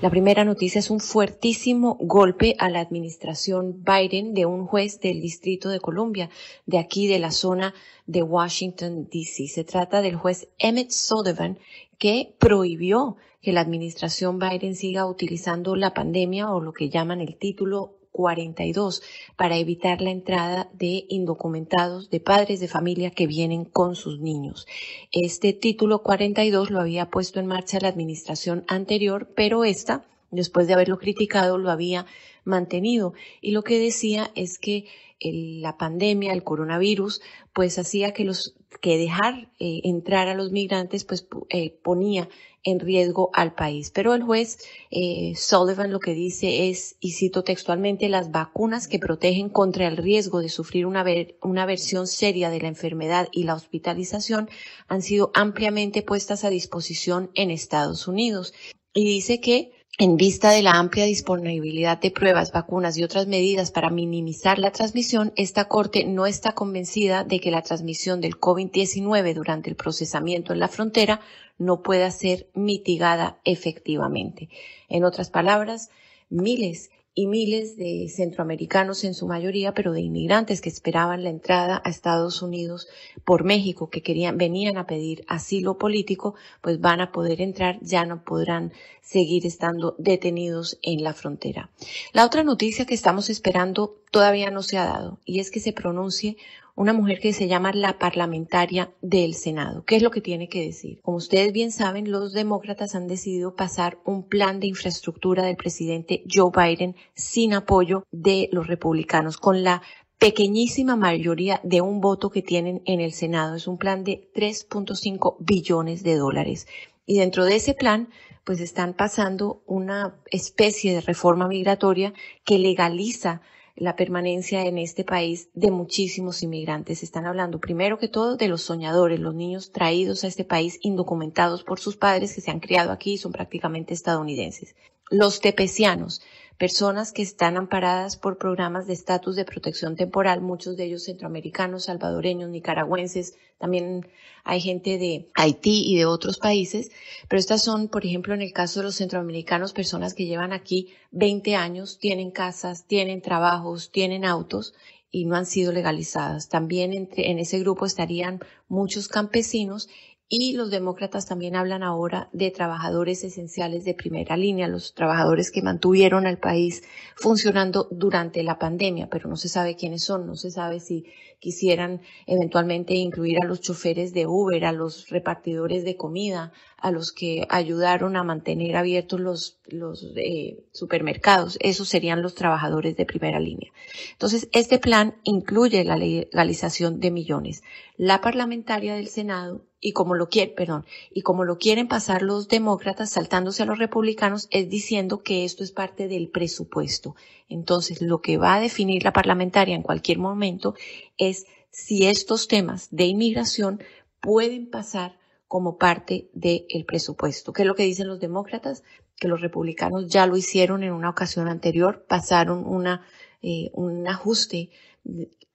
La primera noticia es un fuertísimo golpe a la administración Biden de un juez del Distrito de Columbia, de aquí de la zona de Washington, D.C. Se trata del juez Emmett Sullivan, que prohibió que la administración Biden siga utilizando la pandemia o lo que llaman el título 42 para evitar la entrada de indocumentados, de padres de familia que vienen con sus niños. Este título 42 lo había puesto en marcha la administración anterior, pero esta después de haberlo criticado, lo había mantenido. Y lo que decía es que la pandemia, el coronavirus, pues hacía que los que dejar eh, entrar a los migrantes, pues eh, ponía en riesgo al país. Pero el juez eh, Sullivan lo que dice es, y cito textualmente, las vacunas que protegen contra el riesgo de sufrir una, una versión seria de la enfermedad y la hospitalización han sido ampliamente puestas a disposición en Estados Unidos. Y dice que en vista de la amplia disponibilidad de pruebas, vacunas y otras medidas para minimizar la transmisión, esta Corte no está convencida de que la transmisión del COVID-19 durante el procesamiento en la frontera no pueda ser mitigada efectivamente. En otras palabras, miles y miles de centroamericanos en su mayoría, pero de inmigrantes que esperaban la entrada a Estados Unidos por México, que querían, venían a pedir asilo político, pues van a poder entrar, ya no podrán seguir estando detenidos en la frontera. La otra noticia que estamos esperando todavía no se ha dado, y es que se pronuncie una mujer que se llama la parlamentaria del Senado. ¿Qué es lo que tiene que decir? Como ustedes bien saben, los demócratas han decidido pasar un plan de infraestructura del presidente Joe Biden sin apoyo de los republicanos, con la pequeñísima mayoría de un voto que tienen en el Senado. Es un plan de 3.5 billones de dólares. Y dentro de ese plan, pues están pasando una especie de reforma migratoria que legaliza la permanencia en este país de muchísimos inmigrantes. Están hablando primero que todo de los soñadores, los niños traídos a este país indocumentados por sus padres que se han criado aquí y son prácticamente estadounidenses. Los tepecianos, personas que están amparadas por programas de estatus de protección temporal, muchos de ellos centroamericanos, salvadoreños, nicaragüenses, también hay gente de Haití y de otros países, pero estas son, por ejemplo, en el caso de los centroamericanos, personas que llevan aquí 20 años, tienen casas, tienen trabajos, tienen autos y no han sido legalizadas. También en ese grupo estarían muchos campesinos y los demócratas también hablan ahora de trabajadores esenciales de primera línea, los trabajadores que mantuvieron al país funcionando durante la pandemia, pero no se sabe quiénes son, no se sabe si quisieran eventualmente incluir a los choferes de Uber, a los repartidores de comida, a los que ayudaron a mantener abiertos los, los eh, supermercados. Esos serían los trabajadores de primera línea. Entonces, este plan incluye la legalización de millones. La parlamentaria del Senado y como lo quiere, perdón, y como lo quieren pasar los demócratas saltándose a los republicanos es diciendo que esto es parte del presupuesto. Entonces, lo que va a definir la parlamentaria en cualquier momento es si estos temas de inmigración pueden pasar como parte del presupuesto. ¿Qué es lo que dicen los demócratas? Que los republicanos ya lo hicieron en una ocasión anterior, pasaron una, eh, un ajuste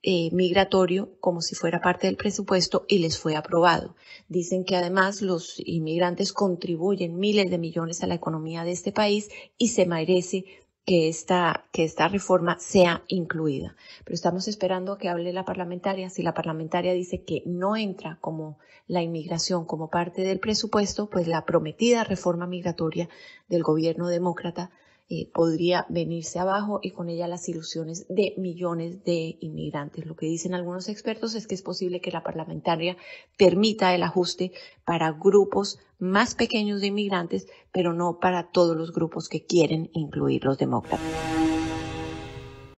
eh, migratorio como si fuera parte del presupuesto y les fue aprobado. Dicen que además los inmigrantes contribuyen miles de millones a la economía de este país y se merece que esta, que esta reforma sea incluida. Pero estamos esperando que hable la parlamentaria. Si la parlamentaria dice que no entra como la inmigración como parte del presupuesto, pues la prometida reforma migratoria del gobierno demócrata eh, podría venirse abajo y con ella las ilusiones de millones de inmigrantes. Lo que dicen algunos expertos es que es posible que la parlamentaria permita el ajuste para grupos más pequeños de inmigrantes, pero no para todos los grupos que quieren incluir los demócratas.